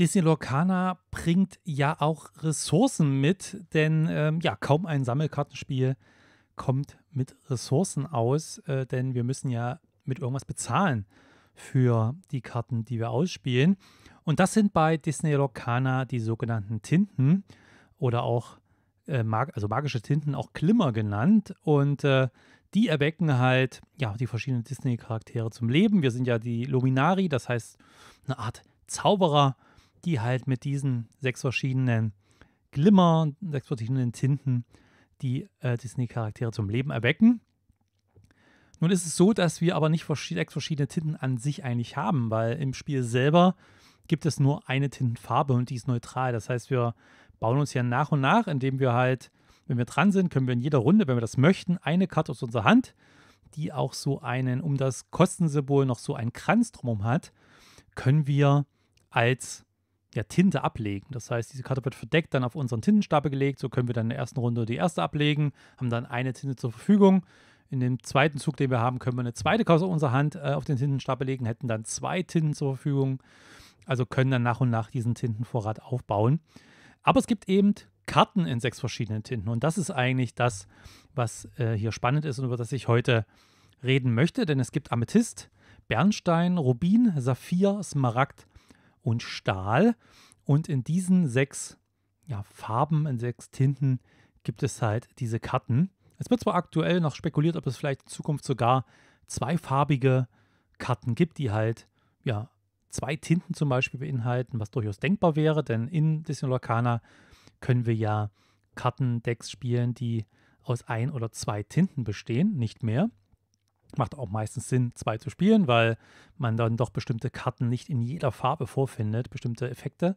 Disney Lorcana bringt ja auch Ressourcen mit, denn ähm, ja, kaum ein Sammelkartenspiel kommt mit Ressourcen aus, äh, denn wir müssen ja mit irgendwas bezahlen für die Karten, die wir ausspielen. Und das sind bei Disney Lorcana die sogenannten Tinten oder auch äh, mag also magische Tinten, auch Glimmer genannt. Und äh, die erwecken halt ja, die verschiedenen Disney-Charaktere zum Leben. Wir sind ja die Luminari, das heißt eine Art Zauberer die halt mit diesen sechs verschiedenen Glimmer, sechs verschiedenen Tinten die äh, Disney-Charaktere zum Leben erwecken. Nun ist es so, dass wir aber nicht verschied sechs verschiedene Tinten an sich eigentlich haben, weil im Spiel selber gibt es nur eine Tintenfarbe und die ist neutral. Das heißt, wir bauen uns ja nach und nach, indem wir halt, wenn wir dran sind, können wir in jeder Runde, wenn wir das möchten, eine Karte aus unserer Hand, die auch so einen, um das Kostensymbol noch so einen Kranz drumherum hat, können wir als ja, Tinte ablegen. Das heißt, diese Karte wird verdeckt, dann auf unseren Tintenstapel gelegt. So können wir dann in der ersten Runde die erste ablegen, haben dann eine Tinte zur Verfügung. In dem zweiten Zug, den wir haben, können wir eine zweite Karte auf unserer Hand äh, auf den Tintenstapel legen, hätten dann zwei Tinten zur Verfügung. Also können dann nach und nach diesen Tintenvorrat aufbauen. Aber es gibt eben Karten in sechs verschiedenen Tinten. Und das ist eigentlich das, was äh, hier spannend ist und über das ich heute reden möchte. Denn es gibt Amethyst, Bernstein, Rubin, Saphir, Smaragd und Stahl. Und in diesen sechs ja, Farben, in sechs Tinten gibt es halt diese Karten. Es wird zwar aktuell noch spekuliert, ob es vielleicht in Zukunft sogar zweifarbige Karten gibt, die halt ja, zwei Tinten zum Beispiel beinhalten, was durchaus denkbar wäre, denn in Disney Lorcana können wir ja Kartendecks spielen, die aus ein oder zwei Tinten bestehen, nicht mehr macht auch meistens Sinn, zwei zu spielen, weil man dann doch bestimmte Karten nicht in jeder Farbe vorfindet, bestimmte Effekte.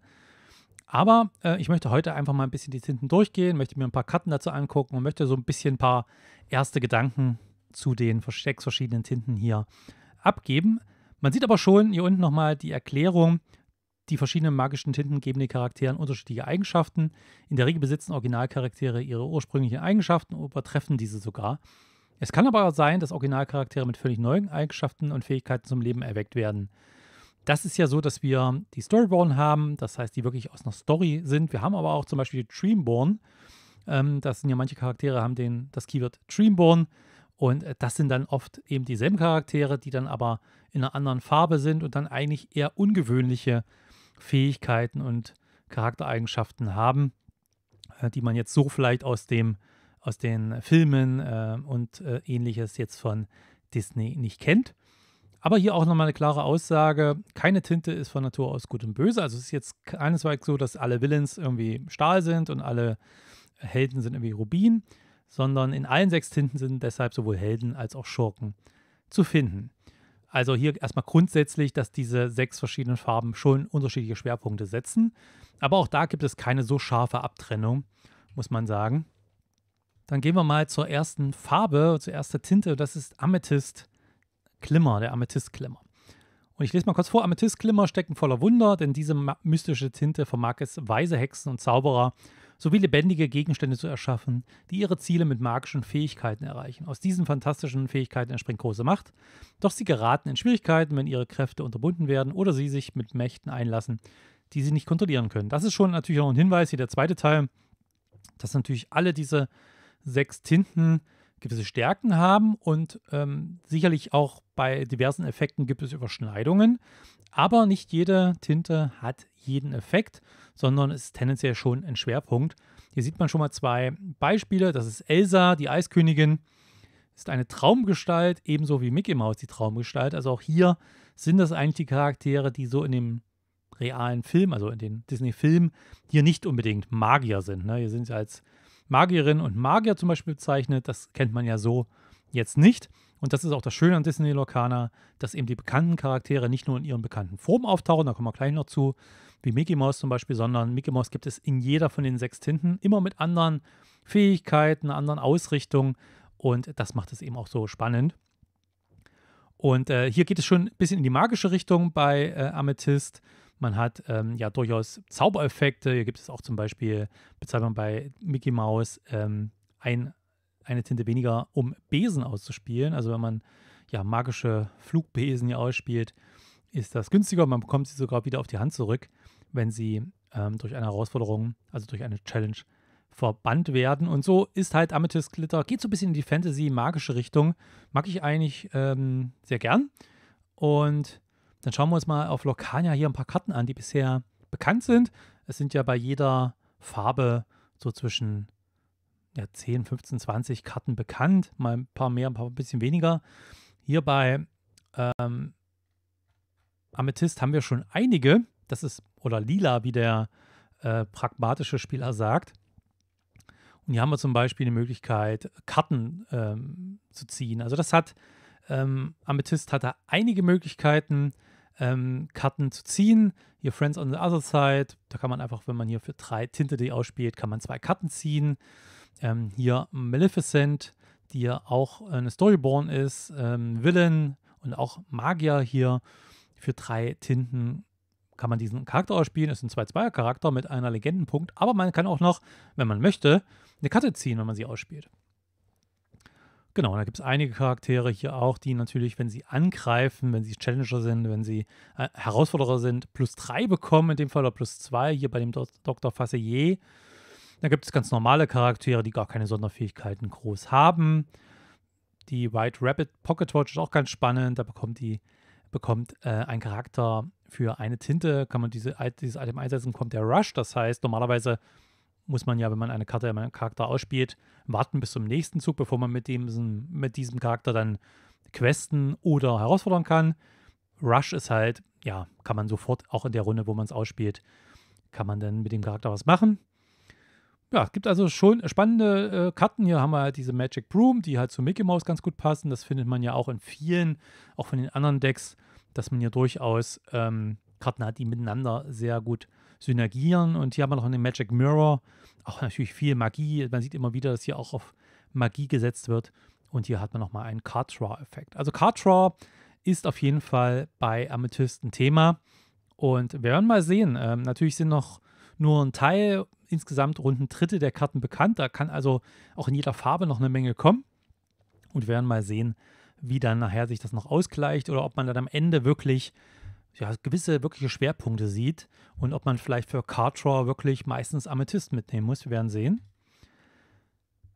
Aber äh, ich möchte heute einfach mal ein bisschen die Tinten durchgehen, möchte mir ein paar Karten dazu angucken und möchte so ein bisschen ein paar erste Gedanken zu den sechs verschiedenen Tinten hier abgeben. Man sieht aber schon hier unten nochmal die Erklärung. Die verschiedenen magischen Tinten geben den Charakteren unterschiedliche Eigenschaften. In der Regel besitzen Originalcharaktere ihre ursprünglichen Eigenschaften und übertreffen diese sogar. Es kann aber auch sein, dass Originalcharaktere mit völlig neuen Eigenschaften und Fähigkeiten zum Leben erweckt werden. Das ist ja so, dass wir die Storyborn haben, das heißt, die wirklich aus einer Story sind. Wir haben aber auch zum Beispiel die Dreamborn. Ähm, das sind ja manche Charaktere, haben den, das Keyword Dreamborn. Und äh, das sind dann oft eben dieselben Charaktere, die dann aber in einer anderen Farbe sind und dann eigentlich eher ungewöhnliche Fähigkeiten und Charaktereigenschaften haben, äh, die man jetzt so vielleicht aus dem aus den Filmen äh, und äh, ähnliches jetzt von Disney nicht kennt. Aber hier auch nochmal eine klare Aussage: keine Tinte ist von Natur aus gut und böse. Also es ist jetzt keineswegs so, dass alle Villains irgendwie Stahl sind und alle Helden sind irgendwie Rubin, sondern in allen sechs Tinten sind deshalb sowohl Helden als auch Schurken zu finden. Also hier erstmal grundsätzlich, dass diese sechs verschiedenen Farben schon unterschiedliche Schwerpunkte setzen. Aber auch da gibt es keine so scharfe Abtrennung, muss man sagen. Dann gehen wir mal zur ersten Farbe, zur ersten Tinte. Das ist Amethyst Glimmer, der Amethyst Glimmer. Und ich lese mal kurz vor: Amethyst Glimmer stecken voller Wunder, denn diese mystische Tinte vermag es, weise Hexen und Zauberer sowie lebendige Gegenstände zu erschaffen, die ihre Ziele mit magischen Fähigkeiten erreichen. Aus diesen fantastischen Fähigkeiten entspringt große Macht, doch sie geraten in Schwierigkeiten, wenn ihre Kräfte unterbunden werden oder sie sich mit Mächten einlassen, die sie nicht kontrollieren können. Das ist schon natürlich auch ein Hinweis, hier der zweite Teil, dass natürlich alle diese sechs Tinten gewisse Stärken haben und ähm, sicherlich auch bei diversen Effekten gibt es Überschneidungen. Aber nicht jede Tinte hat jeden Effekt, sondern ist tendenziell schon ein Schwerpunkt. Hier sieht man schon mal zwei Beispiele. Das ist Elsa, die Eiskönigin, ist eine Traumgestalt, ebenso wie Mickey Mouse die Traumgestalt. Also auch hier sind das eigentlich die Charaktere, die so in dem realen Film, also in den Disney-Filmen, hier nicht unbedingt Magier sind. Ne? Hier sind sie als Magierinnen und Magier zum Beispiel bezeichnet. Das kennt man ja so jetzt nicht. Und das ist auch das Schöne an Disney Lorcana, dass eben die bekannten Charaktere nicht nur in ihren bekannten Formen auftauchen, da kommen wir gleich noch zu, wie Mickey Mouse zum Beispiel, sondern Mickey Mouse gibt es in jeder von den sechs Tinten, immer mit anderen Fähigkeiten, anderen Ausrichtungen. Und das macht es eben auch so spannend. Und äh, hier geht es schon ein bisschen in die magische Richtung bei äh, Amethyst. Man hat ähm, ja durchaus Zaubereffekte. Hier gibt es auch zum Beispiel, bezahlt man bei Mickey Mouse ähm, ein, eine Tinte weniger, um Besen auszuspielen. Also wenn man ja magische Flugbesen hier ausspielt, ist das günstiger. Man bekommt sie sogar wieder auf die Hand zurück, wenn sie ähm, durch eine Herausforderung, also durch eine Challenge, verbannt werden. Und so ist halt Amethyst Glitter, geht so ein bisschen in die Fantasy-magische Richtung. Mag ich eigentlich ähm, sehr gern. Und dann schauen wir uns mal auf Locania hier ein paar Karten an, die bisher bekannt sind. Es sind ja bei jeder Farbe so zwischen ja, 10, 15, 20 Karten bekannt. Mal ein paar mehr, ein paar ein bisschen weniger. Hier bei ähm, Amethyst haben wir schon einige. Das ist, oder lila, wie der äh, pragmatische Spieler sagt. Und hier haben wir zum Beispiel die Möglichkeit, Karten ähm, zu ziehen. Also das hat ähm, Amethyst hatte einige Möglichkeiten ähm, Karten zu ziehen. Hier Friends on the Other Side, da kann man einfach, wenn man hier für drei Tinte die ausspielt, kann man zwei Karten ziehen. Ähm, hier Maleficent, die ja auch äh, eine Storyborn ist, ähm, Villain und auch Magier hier für drei Tinten kann man diesen Charakter ausspielen. Ist ein 2-2er-Charakter mit einer Legendenpunkt, aber man kann auch noch, wenn man möchte, eine Karte ziehen, wenn man sie ausspielt. Genau, da gibt es einige Charaktere hier auch, die natürlich, wenn sie angreifen, wenn sie Challenger sind, wenn sie äh, Herausforderer sind, plus drei bekommen, in dem Fall oder plus zwei, hier bei dem Do Dr. Fasselier. Da gibt es ganz normale Charaktere, die gar keine Sonderfähigkeiten groß haben. Die White Rabbit Pocket Watch ist auch ganz spannend. Da bekommt, die, bekommt äh, ein Charakter für eine Tinte, kann man diese, dieses Item einsetzen, kommt der Rush. Das heißt, normalerweise muss man ja, wenn man eine Karte einen Charakter ausspielt, warten bis zum nächsten Zug, bevor man mit, dem, mit diesem Charakter dann questen oder herausfordern kann. Rush ist halt, ja, kann man sofort, auch in der Runde, wo man es ausspielt, kann man dann mit dem Charakter was machen. Ja, es gibt also schon spannende äh, Karten. Hier haben wir halt diese Magic Broom, die halt zu Mickey Mouse ganz gut passen. Das findet man ja auch in vielen, auch von den anderen Decks, dass man hier durchaus ähm, Karten hat, die miteinander sehr gut synergieren. Und hier haben wir noch einen Magic Mirror, auch natürlich viel Magie. Man sieht immer wieder, dass hier auch auf Magie gesetzt wird. Und hier hat man nochmal einen Card Draw Effekt. Also Card Draw ist auf jeden Fall bei Amethyst ein Thema. Und wir werden mal sehen. Ähm, natürlich sind noch nur ein Teil, insgesamt rund ein Drittel der Karten bekannt. Da kann also auch in jeder Farbe noch eine Menge kommen. Und wir werden mal sehen, wie dann nachher sich das noch ausgleicht oder ob man dann am Ende wirklich ja, gewisse wirkliche Schwerpunkte sieht und ob man vielleicht für Cartraw wirklich meistens Amethyst mitnehmen muss. Wir werden sehen.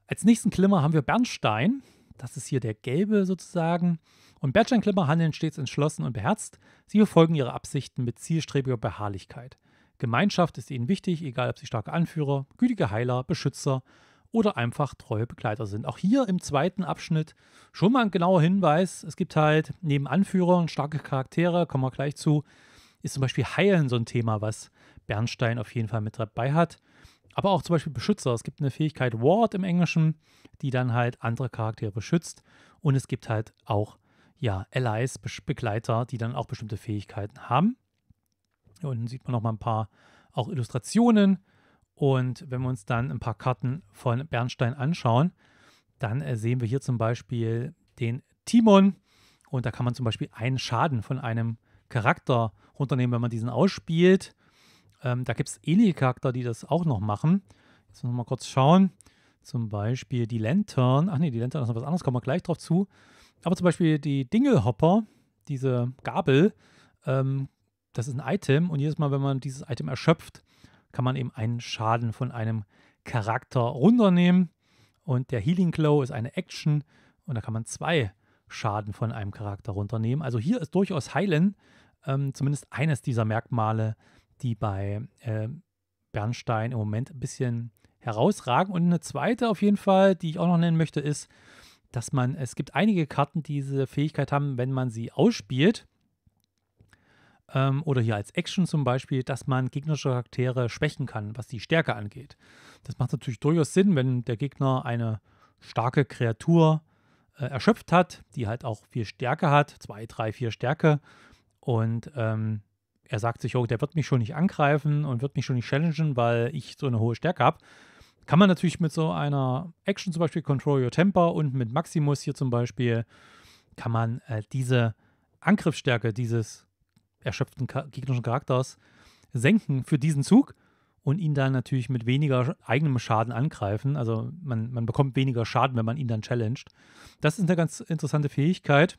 Als nächsten Klimmer haben wir Bernstein. Das ist hier der gelbe sozusagen. Und Bernstein-Klimmer handeln stets entschlossen und beherzt. Sie verfolgen ihre Absichten mit zielstrebiger Beharrlichkeit. Gemeinschaft ist ihnen wichtig, egal ob sie starke Anführer, gütige Heiler, Beschützer oder einfach treue Begleiter sind. Auch hier im zweiten Abschnitt schon mal ein genauer Hinweis. Es gibt halt neben Anführern starke Charaktere, kommen wir gleich zu, ist zum Beispiel Heilen so ein Thema, was Bernstein auf jeden Fall mit dabei hat. Aber auch zum Beispiel Beschützer. Es gibt eine Fähigkeit Ward im Englischen, die dann halt andere Charaktere beschützt. Und es gibt halt auch ja, Allies, Be Begleiter, die dann auch bestimmte Fähigkeiten haben. Hier unten sieht man nochmal ein paar auch Illustrationen und wenn wir uns dann ein paar Karten von Bernstein anschauen, dann äh, sehen wir hier zum Beispiel den Timon. Und da kann man zum Beispiel einen Schaden von einem Charakter runternehmen, wenn man diesen ausspielt. Ähm, da gibt es ähnliche Charakter, die das auch noch machen. Jetzt noch mal kurz schauen. Zum Beispiel die Lantern. Ach nee, die Lantern ist noch was anderes, kommen wir gleich drauf zu. Aber zum Beispiel die Dingelhopper, diese Gabel, ähm, das ist ein Item und jedes Mal, wenn man dieses Item erschöpft, kann man eben einen Schaden von einem Charakter runternehmen. Und der Healing Glow ist eine Action und da kann man zwei Schaden von einem Charakter runternehmen. Also hier ist durchaus Heilen ähm, zumindest eines dieser Merkmale, die bei äh, Bernstein im Moment ein bisschen herausragen. Und eine zweite auf jeden Fall, die ich auch noch nennen möchte, ist, dass man, es gibt einige Karten, die diese Fähigkeit haben, wenn man sie ausspielt, ähm, oder hier als Action zum Beispiel, dass man gegnerische Charaktere schwächen kann, was die Stärke angeht. Das macht natürlich durchaus Sinn, wenn der Gegner eine starke Kreatur äh, erschöpft hat, die halt auch viel Stärke hat, zwei, drei, vier Stärke. Und ähm, er sagt sich, oh, der wird mich schon nicht angreifen und wird mich schon nicht challengen, weil ich so eine hohe Stärke habe. Kann man natürlich mit so einer Action, zum Beispiel Control Your Temper und mit Maximus hier zum Beispiel, kann man äh, diese Angriffsstärke dieses erschöpften gegnerischen Charakters senken für diesen Zug und ihn dann natürlich mit weniger eigenem Schaden angreifen. Also man, man bekommt weniger Schaden, wenn man ihn dann challenged. Das ist eine ganz interessante Fähigkeit.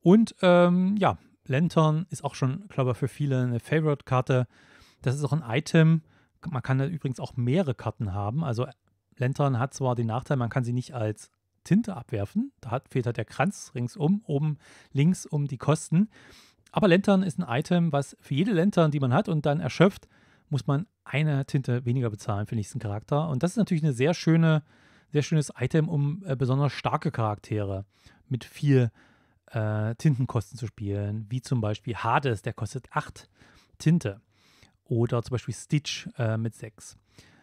Und ähm, ja, Lantern ist auch schon, glaube ich, für viele eine Favorite-Karte. Das ist auch ein Item. Man kann da übrigens auch mehrere Karten haben. Also Lantern hat zwar den Nachteil, man kann sie nicht als Tinte abwerfen. Da hat, fehlt halt der Kranz ringsum, oben links um die Kosten. Aber Lantern ist ein Item, was für jede Lantern, die man hat und dann erschöpft, muss man eine Tinte weniger bezahlen für den nächsten Charakter. Und das ist natürlich ein sehr, schöne, sehr schönes Item, um äh, besonders starke Charaktere mit vier äh, Tintenkosten zu spielen. Wie zum Beispiel Hades, der kostet acht Tinte. Oder zum Beispiel Stitch äh, mit sechs.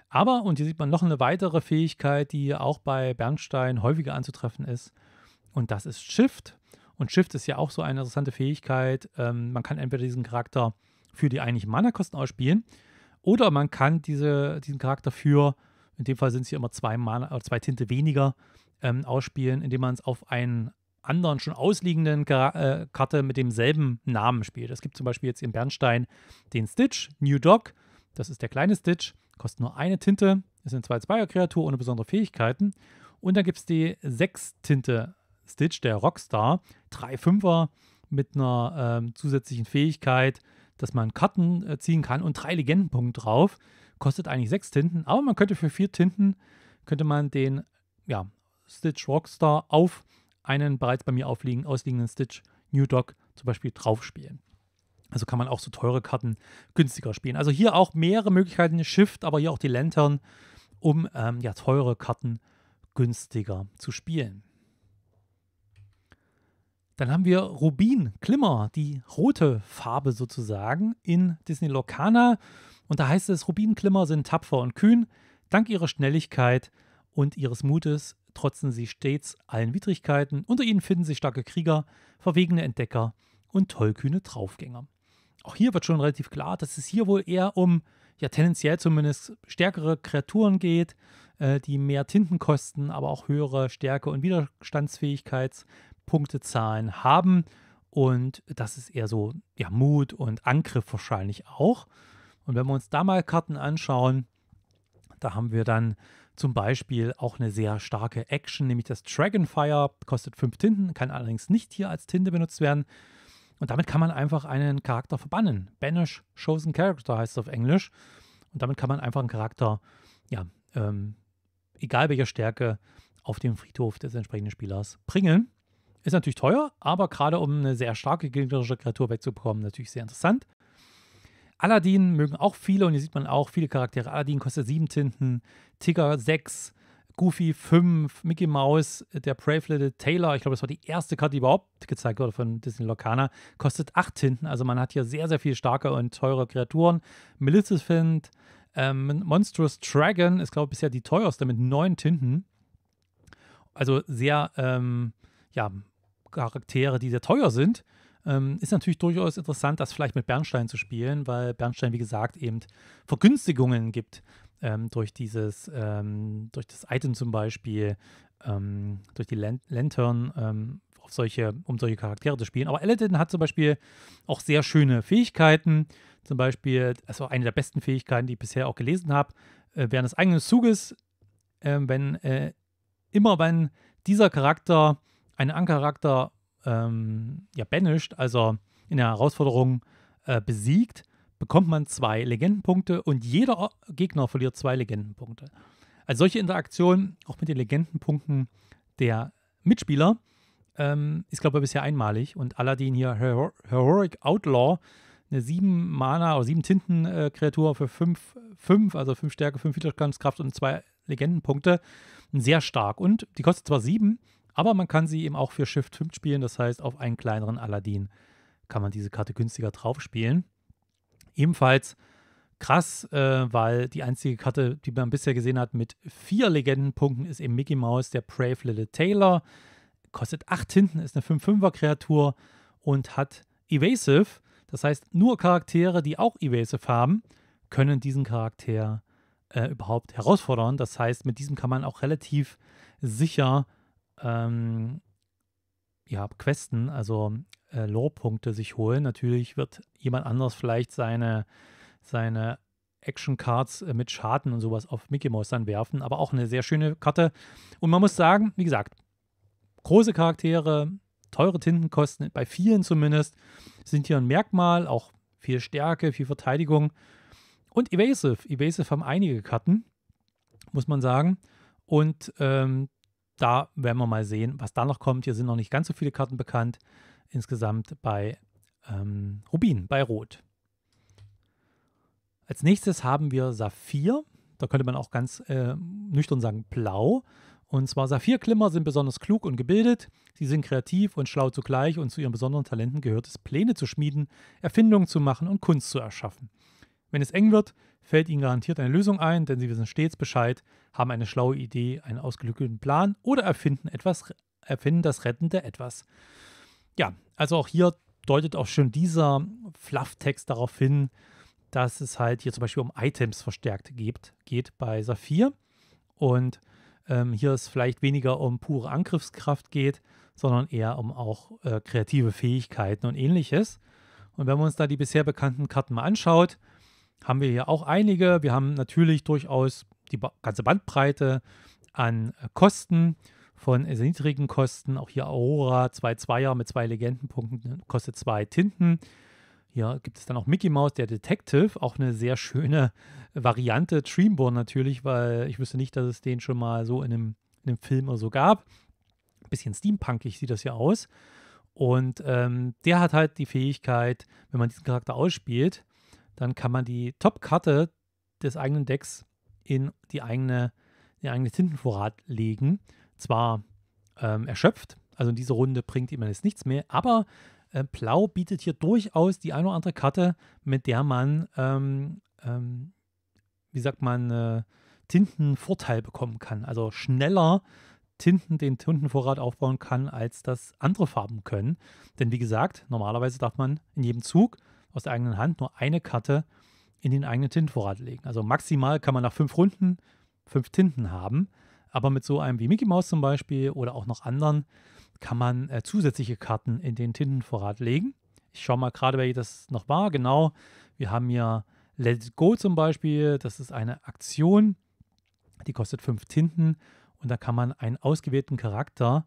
Aber, und hier sieht man noch eine weitere Fähigkeit, die auch bei Bernstein häufiger anzutreffen ist. Und das ist Shift. Und Shift ist ja auch so eine interessante Fähigkeit. Ähm, man kann entweder diesen Charakter für die eigentlichen Mana-Kosten ausspielen oder man kann diese, diesen Charakter für, in dem Fall sind es hier immer zwei, Mana, äh, zwei Tinte weniger, ähm, ausspielen, indem man es auf einen anderen schon ausliegenden Gra äh, Karte mit demselben Namen spielt. Es gibt zum Beispiel jetzt in Bernstein den Stitch, New Dog. Das ist der kleine Stitch, kostet nur eine Tinte, ist eine 2-2er-Kreatur ohne besondere Fähigkeiten. Und dann gibt es die 6-Tinte kreatur Stitch, der Rockstar, drei Fünfer mit einer äh, zusätzlichen Fähigkeit, dass man Karten äh, ziehen kann und drei Legendenpunkte drauf. Kostet eigentlich sechs Tinten, aber man könnte für vier Tinten, könnte man den ja, Stitch Rockstar auf einen bereits bei mir aufliegen, ausliegenden Stitch New Dog zum Beispiel draufspielen. Also kann man auch so teure Karten günstiger spielen. Also hier auch mehrere Möglichkeiten, Shift, aber hier auch die Lantern, um ähm, ja, teure Karten günstiger zu spielen. Dann haben wir Rubin, Klimmer, die rote Farbe sozusagen in Disney Locana. Und da heißt es, Rubin, Glimmer sind tapfer und kühn. Dank ihrer Schnelligkeit und ihres Mutes trotzen sie stets allen Widrigkeiten. Unter ihnen finden sich starke Krieger, verwegene Entdecker und tollkühne Draufgänger. Auch hier wird schon relativ klar, dass es hier wohl eher um, ja tendenziell zumindest, stärkere Kreaturen geht, äh, die mehr Tinten kosten, aber auch höhere Stärke und Widerstandsfähigkeit Punktezahlen haben. Und das ist eher so ja, Mut und Angriff wahrscheinlich auch. Und wenn wir uns da mal Karten anschauen, da haben wir dann zum Beispiel auch eine sehr starke Action, nämlich das Dragonfire, kostet fünf Tinten, kann allerdings nicht hier als Tinte benutzt werden. Und damit kann man einfach einen Charakter verbannen. Banish Chosen Character heißt es auf Englisch. Und damit kann man einfach einen Charakter, ja, ähm, egal welcher Stärke, auf den Friedhof des entsprechenden Spielers bringen. Ist natürlich teuer, aber gerade um eine sehr starke gegnerische Kreatur wegzubekommen, natürlich sehr interessant. Aladdin mögen auch viele und hier sieht man auch viele Charaktere. Aladdin kostet sieben Tinten, Tigger sechs, Goofy fünf, Mickey Mouse, der Brave Little Taylor, ich glaube, das war die erste Karte, die überhaupt gezeigt wurde von Disney Locana, kostet acht Tinten. Also man hat hier sehr, sehr viele starke und teure Kreaturen. Maleficent, ähm, Monstrous Dragon ist, glaube ich, bisher die teuerste mit neun Tinten. Also sehr, ähm, ja, Charaktere, die sehr teuer sind, ähm, ist natürlich durchaus interessant, das vielleicht mit Bernstein zu spielen, weil Bernstein, wie gesagt, eben Vergünstigungen gibt ähm, durch dieses, ähm, durch das Item zum Beispiel, ähm, durch die Lan Lantern, ähm, auf solche, um solche Charaktere zu spielen. Aber Aladdin hat zum Beispiel auch sehr schöne Fähigkeiten. Zum Beispiel, also eine der besten Fähigkeiten, die ich bisher auch gelesen habe, äh, während des eigenen Zuges, äh, wenn äh, immer wenn dieser Charakter einen Ankercharakter ähm, ja, banished, also in der Herausforderung äh, besiegt, bekommt man zwei Legendenpunkte und jeder Gegner verliert zwei Legendenpunkte. Also solche Interaktion, auch mit den Legendenpunkten der Mitspieler, ähm, ist, glaube ich, bisher einmalig. Und Aladdin hier, Her Heroic Outlaw, eine 7 Mana oder 7 Tinten äh, Kreatur für 5, 5, also 5 Stärke, 5 Widerstandskraft und 2 Legendenpunkte. Sehr stark. Und die kostet zwar 7, aber man kann sie eben auch für Shift 5 spielen, das heißt, auf einen kleineren Aladdin kann man diese Karte günstiger drauf spielen. Ebenfalls krass, äh, weil die einzige Karte, die man bisher gesehen hat mit vier Legendenpunkten, ist eben Mickey Mouse, der Brave Little Taylor. Kostet 8 hinten, ist eine 5-5er-Kreatur und hat Evasive. Das heißt, nur Charaktere, die auch Evasive haben, können diesen Charakter äh, überhaupt herausfordern. Das heißt, mit diesem kann man auch relativ sicher ähm, ja, Questen, also äh, Lore-Punkte sich holen. Natürlich wird jemand anders vielleicht seine, seine Action-Cards äh, mit Schaden und sowas auf Mickey Mouse dann werfen, aber auch eine sehr schöne Karte. Und man muss sagen, wie gesagt, große Charaktere, teure Tintenkosten, bei vielen zumindest, sind hier ein Merkmal, auch viel Stärke, viel Verteidigung. Und Evasive. Evasive haben einige Karten, muss man sagen. Und ähm, da werden wir mal sehen, was da noch kommt. Hier sind noch nicht ganz so viele Karten bekannt. Insgesamt bei ähm, Rubin, bei Rot. Als nächstes haben wir Saphir. Da könnte man auch ganz äh, nüchtern sagen Blau. Und zwar Saphir-Klimmer sind besonders klug und gebildet. Sie sind kreativ und schlau zugleich und zu ihren besonderen Talenten gehört es, Pläne zu schmieden, Erfindungen zu machen und Kunst zu erschaffen. Wenn es eng wird, fällt Ihnen garantiert eine Lösung ein, denn Sie wissen stets Bescheid, haben eine schlaue Idee, einen ausgeklügelten Plan oder erfinden etwas, erfinden das rettende etwas. Ja, also auch hier deutet auch schon dieser Flufftext darauf hin, dass es halt hier zum Beispiel um Items verstärkt geht, geht bei Saphir und ähm, hier es vielleicht weniger um pure Angriffskraft geht, sondern eher um auch äh, kreative Fähigkeiten und ähnliches. Und wenn man uns da die bisher bekannten Karten mal anschaut, haben wir hier auch einige. Wir haben natürlich durchaus die ganze Bandbreite an äh, Kosten von sehr niedrigen Kosten. Auch hier Aurora, zwei Zweier mit zwei Legendenpunkten, äh, kostet zwei Tinten. Hier gibt es dann auch Mickey Mouse, der Detective, auch eine sehr schöne Variante. Dreamborn natürlich, weil ich wüsste nicht, dass es den schon mal so in einem, in einem Film oder so gab. Ein bisschen steampunkig sieht das ja aus. Und ähm, der hat halt die Fähigkeit, wenn man diesen Charakter ausspielt, dann kann man die Top-Karte des eigenen Decks in die eigene, den eigenen Tintenvorrat legen. Zwar ähm, erschöpft, also in dieser Runde bringt ihm jetzt nichts mehr, aber äh, Blau bietet hier durchaus die eine oder andere Karte, mit der man, ähm, ähm, wie sagt man, äh, Tintenvorteil bekommen kann. Also schneller Tinten den Tintenvorrat aufbauen kann, als das andere Farben können. Denn wie gesagt, normalerweise darf man in jedem Zug aus der eigenen Hand nur eine Karte in den eigenen Tintenvorrat legen. Also maximal kann man nach fünf Runden fünf Tinten haben. Aber mit so einem wie Mickey Mouse zum Beispiel oder auch noch anderen kann man äh, zusätzliche Karten in den Tintenvorrat legen. Ich schaue mal gerade, welche das noch war. Genau, wir haben hier Let It Go zum Beispiel. Das ist eine Aktion, die kostet fünf Tinten und da kann man einen ausgewählten Charakter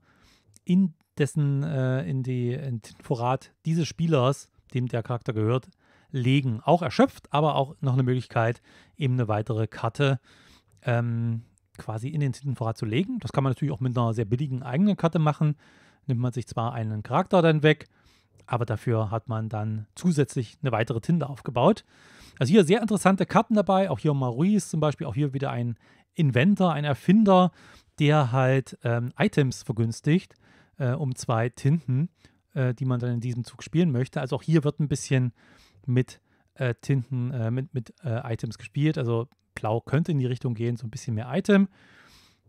in dessen äh, in die in den Tintenvorrat dieses Spielers dem der Charakter gehört, legen. Auch erschöpft, aber auch noch eine Möglichkeit, eben eine weitere Karte ähm, quasi in den Tintenvorrat zu legen. Das kann man natürlich auch mit einer sehr billigen eigenen Karte machen. Nimmt man sich zwar einen Charakter dann weg, aber dafür hat man dann zusätzlich eine weitere Tinte aufgebaut. Also hier sehr interessante Karten dabei, auch hier Maurice zum Beispiel, auch hier wieder ein Inventor, ein Erfinder, der halt ähm, Items vergünstigt äh, um zwei Tinten äh, die man dann in diesem Zug spielen möchte. Also auch hier wird ein bisschen mit äh, Tinten, äh, mit, mit äh, Items gespielt. Also Blau könnte in die Richtung gehen, so ein bisschen mehr Item.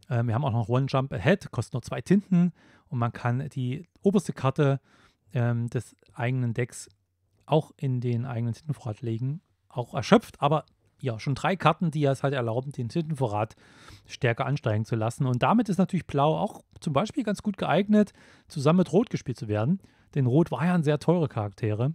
Ähm, wir haben auch noch One Jump Ahead, kostet nur zwei Tinten und man kann die oberste Karte ähm, des eigenen Decks auch in den eigenen Tintenvorrat legen. Auch erschöpft, aber ja, schon drei Karten, die es halt erlauben, den Tintenvorrat stärker ansteigen zu lassen. Und damit ist natürlich Blau auch zum Beispiel ganz gut geeignet, zusammen mit Rot gespielt zu werden. Denn Rot war ja ein sehr teure Charaktere.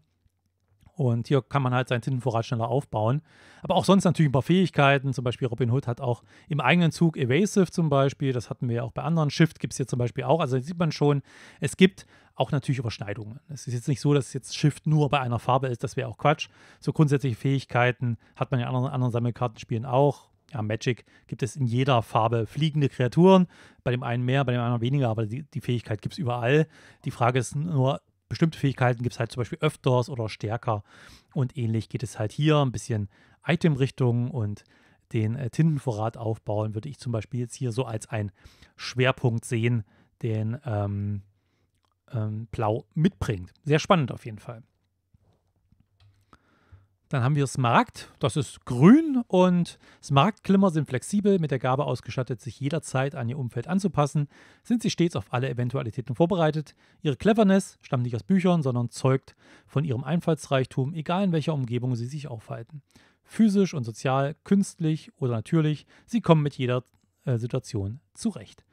Und hier kann man halt seinen Tintenvorrat schneller aufbauen. Aber auch sonst natürlich ein paar Fähigkeiten. Zum Beispiel Robin Hood hat auch im eigenen Zug Evasive zum Beispiel. Das hatten wir ja auch bei anderen. Shift gibt es hier zum Beispiel auch. Also sieht man schon, es gibt auch natürlich Überschneidungen. Es ist jetzt nicht so, dass jetzt Shift nur bei einer Farbe ist. Das wäre auch Quatsch. So grundsätzliche Fähigkeiten hat man in anderen, anderen Sammelkartenspielen auch ja, Magic gibt es in jeder Farbe fliegende Kreaturen. Bei dem einen mehr, bei dem anderen weniger, aber die, die Fähigkeit gibt es überall. Die Frage ist nur, bestimmte Fähigkeiten gibt es halt zum Beispiel öfters oder stärker. Und ähnlich geht es halt hier ein bisschen Item-Richtung und den äh, Tintenvorrat aufbauen, würde ich zum Beispiel jetzt hier so als einen Schwerpunkt sehen, den ähm, ähm, Blau mitbringt. Sehr spannend auf jeden Fall. Dann haben wir Smaragd, das ist grün und Smaragd-Klimmer sind flexibel, mit der Gabe ausgestattet, sich jederzeit an ihr Umfeld anzupassen, sind sie stets auf alle Eventualitäten vorbereitet. Ihre Cleverness stammt nicht aus Büchern, sondern zeugt von ihrem Einfallsreichtum, egal in welcher Umgebung sie sich aufhalten. Physisch und sozial, künstlich oder natürlich, sie kommen mit jeder äh, Situation zurecht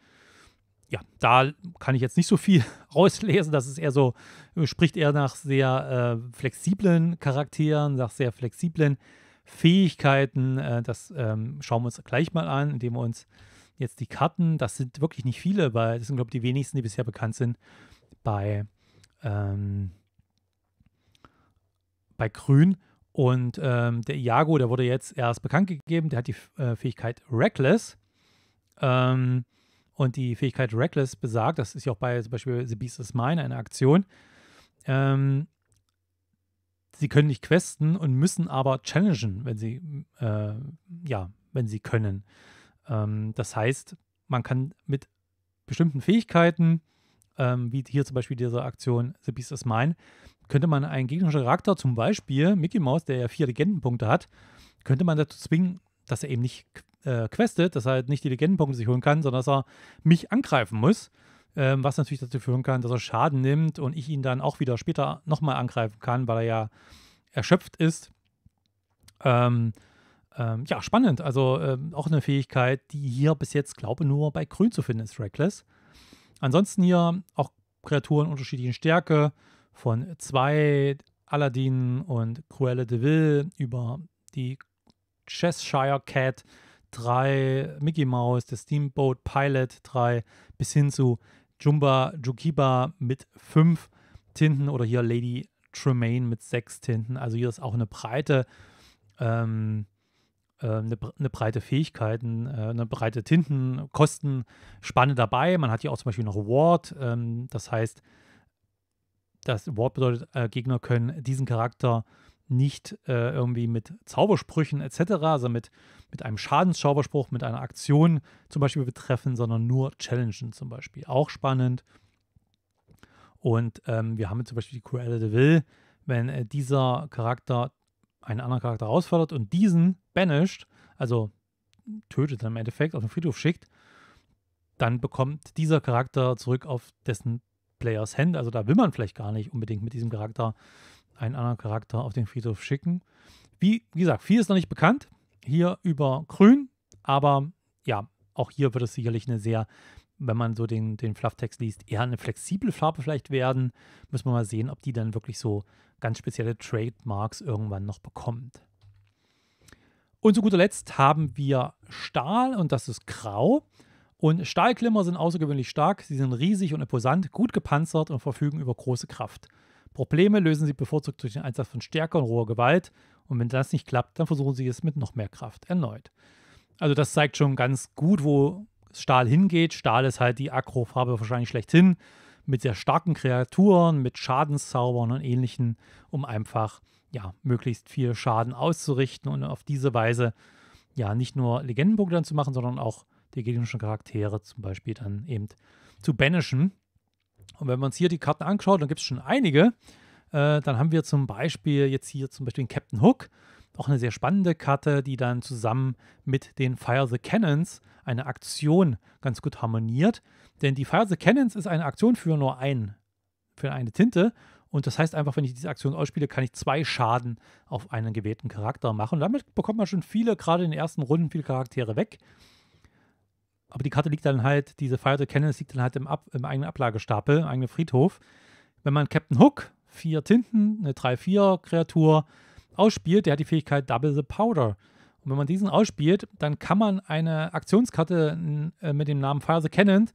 ja, da kann ich jetzt nicht so viel rauslesen. Das ist eher so, spricht eher nach sehr äh, flexiblen Charakteren, nach sehr flexiblen Fähigkeiten. Äh, das ähm, schauen wir uns gleich mal an, indem wir uns jetzt die Karten, das sind wirklich nicht viele, weil das sind, glaube ich, die wenigsten, die bisher bekannt sind, bei, ähm, bei Grün. Und ähm, der Iago, der wurde jetzt erst bekannt gegeben, der hat die äh, Fähigkeit Reckless. Ähm, und die Fähigkeit Reckless besagt, das ist ja auch bei zum Beispiel The Beast is Mine eine Aktion, ähm, sie können nicht questen und müssen aber challengen, wenn sie, äh, ja, wenn sie können. Ähm, das heißt, man kann mit bestimmten Fähigkeiten, ähm, wie hier zum Beispiel diese Aktion The Beast is Mine, könnte man einen gegnerischen Charakter, zum Beispiel Mickey Mouse, der ja vier Legendenpunkte hat, könnte man dazu zwingen, dass er eben nicht äh, questet, dass er halt nicht die Legendenpunkte sich holen kann, sondern dass er mich angreifen muss. Ähm, was natürlich dazu führen kann, dass er Schaden nimmt und ich ihn dann auch wieder später nochmal angreifen kann, weil er ja erschöpft ist. Ähm, ähm, ja, spannend. Also ähm, auch eine Fähigkeit, die hier bis jetzt, glaube ich, nur bei Grün zu finden ist, Reckless. Ansonsten hier auch Kreaturen unterschiedlichen Stärke von 2 Aladdin und Cruella de Ville über die Cheshire Cat 3, Mickey Mouse, der Steamboat Pilot 3 bis hin zu Jumba Jukiba mit 5 Tinten oder hier Lady Tremaine mit 6 Tinten. Also hier ist auch eine breite, ähm, ähm eine, eine, breite Fähigkeiten, äh, eine breite Tintenkostenspanne dabei. Man hat hier auch zum Beispiel noch Ward, ähm, das heißt, das Ward bedeutet, äh, Gegner können diesen Charakter äh, nicht äh, irgendwie mit Zaubersprüchen etc., also mit, mit einem Schadenszauberspruch, mit einer Aktion zum Beispiel betreffen, sondern nur challengen zum Beispiel. Auch spannend. Und ähm, wir haben jetzt zum Beispiel die Cruella de Vil, wenn äh, dieser Charakter einen anderen Charakter herausfordert und diesen banished, also tötet dann im Endeffekt, auf den Friedhof schickt, dann bekommt dieser Charakter zurück auf dessen Players Hand. Also da will man vielleicht gar nicht unbedingt mit diesem Charakter einen anderen Charakter auf den Friedhof schicken. Wie, wie gesagt, viel ist noch nicht bekannt. Hier über Grün, aber ja, auch hier wird es sicherlich eine sehr, wenn man so den, den Flufftext liest, eher eine flexible Farbe vielleicht werden. Müssen wir mal sehen, ob die dann wirklich so ganz spezielle Trademarks irgendwann noch bekommt. Und zu guter Letzt haben wir Stahl und das ist grau. Und Stahlklimmer sind außergewöhnlich stark, sie sind riesig und imposant, gut gepanzert und verfügen über große Kraft. Probleme lösen sie bevorzugt durch den Einsatz von Stärke und roher Gewalt. Und wenn das nicht klappt, dann versuchen sie es mit noch mehr Kraft erneut. Also das zeigt schon ganz gut, wo Stahl hingeht. Stahl ist halt die Aggro-Farbe wahrscheinlich schlechthin. Mit sehr starken Kreaturen, mit Schadenszaubern und ähnlichen, um einfach ja, möglichst viel Schaden auszurichten und auf diese Weise ja nicht nur Legendenpunkte dann zu machen, sondern auch die gegnerischen Charaktere zum Beispiel dann eben zu banishen. Und wenn wir uns hier die Karten anschauen, dann gibt es schon einige. Äh, dann haben wir zum Beispiel jetzt hier zum Beispiel den Captain Hook, auch eine sehr spannende Karte, die dann zusammen mit den Fire the Cannons eine Aktion ganz gut harmoniert. Denn die Fire the Cannons ist eine Aktion für nur ein, für eine Tinte. Und das heißt einfach, wenn ich diese Aktion ausspiele, kann ich zwei Schaden auf einen gewählten Charakter machen. Und damit bekommt man schon viele, gerade in den ersten Runden, viele Charaktere weg. Aber die Karte liegt dann halt, diese Fire the Cannons liegt dann halt im, Ab, im eigenen Ablagestapel, im eigenen Friedhof. Wenn man Captain Hook, vier Tinten, eine 3-4-Kreatur ausspielt, der hat die Fähigkeit Double the Powder. Und wenn man diesen ausspielt, dann kann man eine Aktionskarte äh, mit dem Namen Fire the Cannon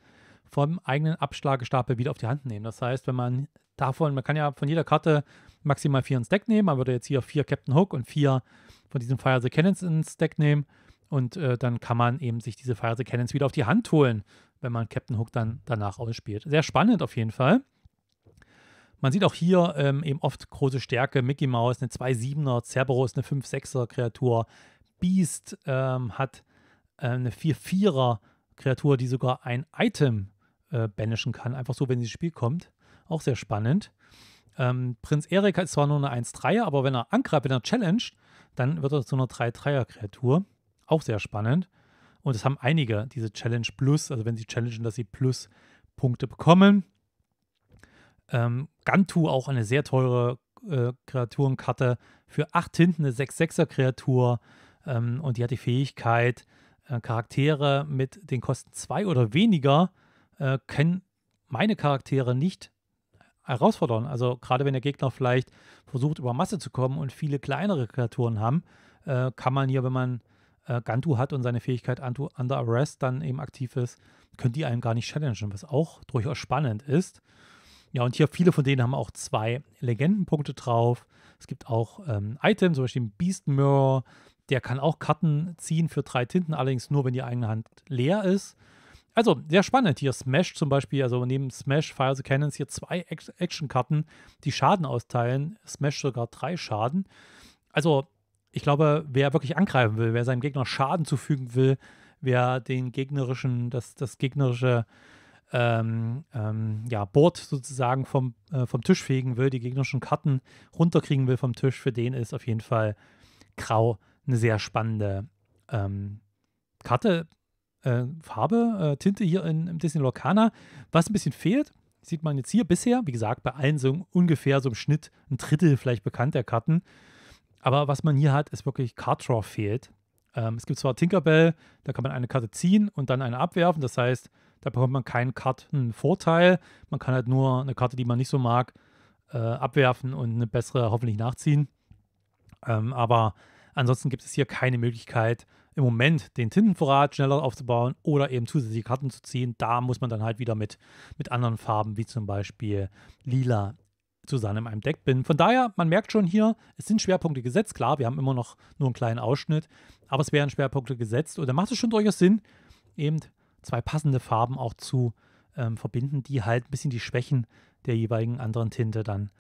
vom eigenen Abschlagestapel wieder auf die Hand nehmen. Das heißt, wenn man davon, man kann ja von jeder Karte maximal vier ins Deck nehmen. Man würde jetzt hier vier Captain Hook und vier von diesen Fire the Cannons ins Deck nehmen. Und äh, dann kann man eben sich diese Fire the Cannons wieder auf die Hand holen, wenn man Captain Hook dann danach ausspielt. Sehr spannend auf jeden Fall. Man sieht auch hier ähm, eben oft große Stärke. Mickey Mouse, eine 2-7er, Cerberus, eine 5-6er Kreatur. Beast ähm, hat äh, eine 4-4er Kreatur, die sogar ein Item äh, banishen kann. Einfach so, wenn sie ins Spiel kommt. Auch sehr spannend. Ähm, Prinz Erik hat zwar nur eine 1-3er, aber wenn er angreift, wenn er challenged, dann wird er zu einer 3-3er Kreatur. Auch sehr spannend. Und es haben einige diese Challenge Plus, also wenn sie challengen, dass sie Plus-Punkte bekommen. Ähm, Gantu auch eine sehr teure äh, Kreaturenkarte. Für 8 hinten eine 6-6er-Kreatur. Ähm, und die hat die Fähigkeit, äh, Charaktere mit den Kosten 2 oder weniger äh, können meine Charaktere nicht herausfordern. Also gerade wenn der Gegner vielleicht versucht, über Masse zu kommen und viele kleinere Kreaturen haben, äh, kann man hier, wenn man äh, Gantu hat und seine Fähigkeit Antu, Under Arrest dann eben aktiv ist, können die einem gar nicht challengen, was auch durchaus spannend ist. Ja, und hier viele von denen haben auch zwei Legendenpunkte drauf. Es gibt auch ähm, Items, zum Beispiel Beast Mirror, der kann auch Karten ziehen für drei Tinten, allerdings nur, wenn die eigene Hand leer ist. Also, sehr spannend hier. Smash zum Beispiel, also neben Smash, Fire the Cannons hier zwei Actionkarten, die Schaden austeilen. Smash sogar drei Schaden. Also, ich glaube, wer wirklich angreifen will, wer seinem Gegner Schaden zufügen will, wer den gegnerischen, das, das gegnerische ähm, ähm, ja, Board sozusagen vom, äh, vom Tisch fegen will, die gegnerischen Karten runterkriegen will vom Tisch, für den ist auf jeden Fall Grau eine sehr spannende ähm, Karte, äh, Farbe, äh, Tinte hier in, im Disney Lorcana. Was ein bisschen fehlt, sieht man jetzt hier bisher, wie gesagt, bei allen so ungefähr so im Schnitt ein Drittel vielleicht bekannt der Karten. Aber was man hier hat, ist wirklich Card Draw fehlt. Ähm, es gibt zwar Tinkerbell, da kann man eine Karte ziehen und dann eine abwerfen. Das heißt, da bekommt man keinen Kartenvorteil. Man kann halt nur eine Karte, die man nicht so mag, äh, abwerfen und eine bessere hoffentlich nachziehen. Ähm, aber ansonsten gibt es hier keine Möglichkeit, im Moment den Tintenvorrat schneller aufzubauen oder eben zusätzliche Karten zu ziehen. Da muss man dann halt wieder mit, mit anderen Farben, wie zum Beispiel Lila, zusammen in meinem Deck bin. Von daher, man merkt schon hier, es sind Schwerpunkte gesetzt. Klar, wir haben immer noch nur einen kleinen Ausschnitt, aber es wären Schwerpunkte gesetzt. Und da macht es schon durchaus Sinn, eben zwei passende Farben auch zu ähm, verbinden, die halt ein bisschen die Schwächen der jeweiligen anderen Tinte dann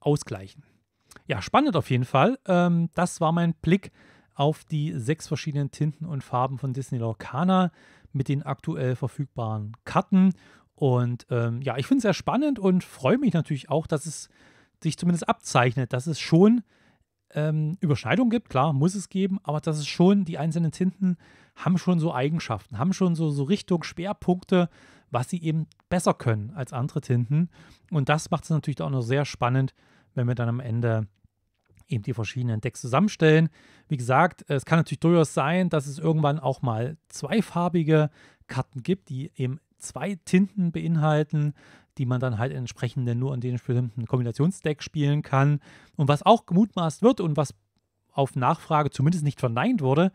ausgleichen. Ja, spannend auf jeden Fall. Ähm, das war mein Blick auf die sechs verschiedenen Tinten und Farben von Disney Lorcana mit den aktuell verfügbaren Karten. Und ähm, ja, ich finde es sehr spannend und freue mich natürlich auch, dass es sich zumindest abzeichnet, dass es schon ähm, Überschneidungen gibt, klar, muss es geben, aber dass es schon, die einzelnen Tinten haben schon so Eigenschaften, haben schon so, so Richtung, Schwerpunkte, was sie eben besser können als andere Tinten. Und das macht es natürlich auch noch sehr spannend, wenn wir dann am Ende eben die verschiedenen Decks zusammenstellen. Wie gesagt, es kann natürlich durchaus sein, dass es irgendwann auch mal zweifarbige Karten gibt, die eben zwei Tinten beinhalten, die man dann halt entsprechend nur an den bestimmten Kombinationsdeck spielen kann. Und was auch gemutmaßt wird und was auf Nachfrage zumindest nicht verneint wurde,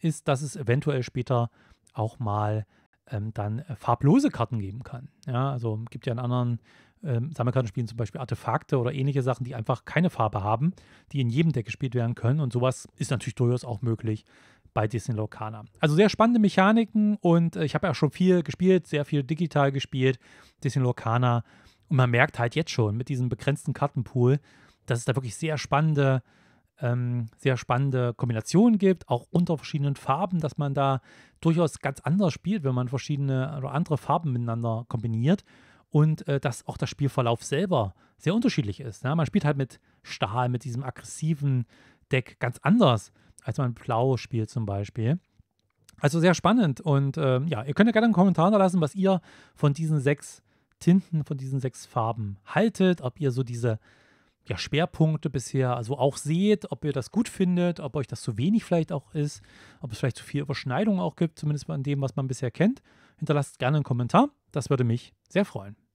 ist, dass es eventuell später auch mal ähm, dann äh, farblose Karten geben kann. Ja, also gibt ja in anderen ähm, Sammelkartenspielen zum Beispiel Artefakte oder ähnliche Sachen, die einfach keine Farbe haben, die in jedem Deck gespielt werden können. Und sowas ist natürlich durchaus auch möglich, bei Disney Locana. Also sehr spannende Mechaniken und äh, ich habe ja schon viel gespielt, sehr viel digital gespielt, Disney Locana. Und man merkt halt jetzt schon mit diesem begrenzten Kartenpool, dass es da wirklich sehr spannende, ähm, sehr spannende Kombinationen gibt, auch unter verschiedenen Farben, dass man da durchaus ganz anders spielt, wenn man verschiedene oder andere Farben miteinander kombiniert und äh, dass auch der Spielverlauf selber sehr unterschiedlich ist. Ne? Man spielt halt mit Stahl, mit diesem aggressiven Deck ganz anders als man Blau spielt zum Beispiel. Also sehr spannend und äh, ja, ihr könnt ja gerne einen Kommentar da lassen, was ihr von diesen sechs Tinten, von diesen sechs Farben haltet, ob ihr so diese ja, Schwerpunkte bisher also auch seht, ob ihr das gut findet, ob euch das zu wenig vielleicht auch ist, ob es vielleicht zu viel Überschneidung auch gibt, zumindest an dem, was man bisher kennt. Hinterlasst gerne einen Kommentar, das würde mich sehr freuen.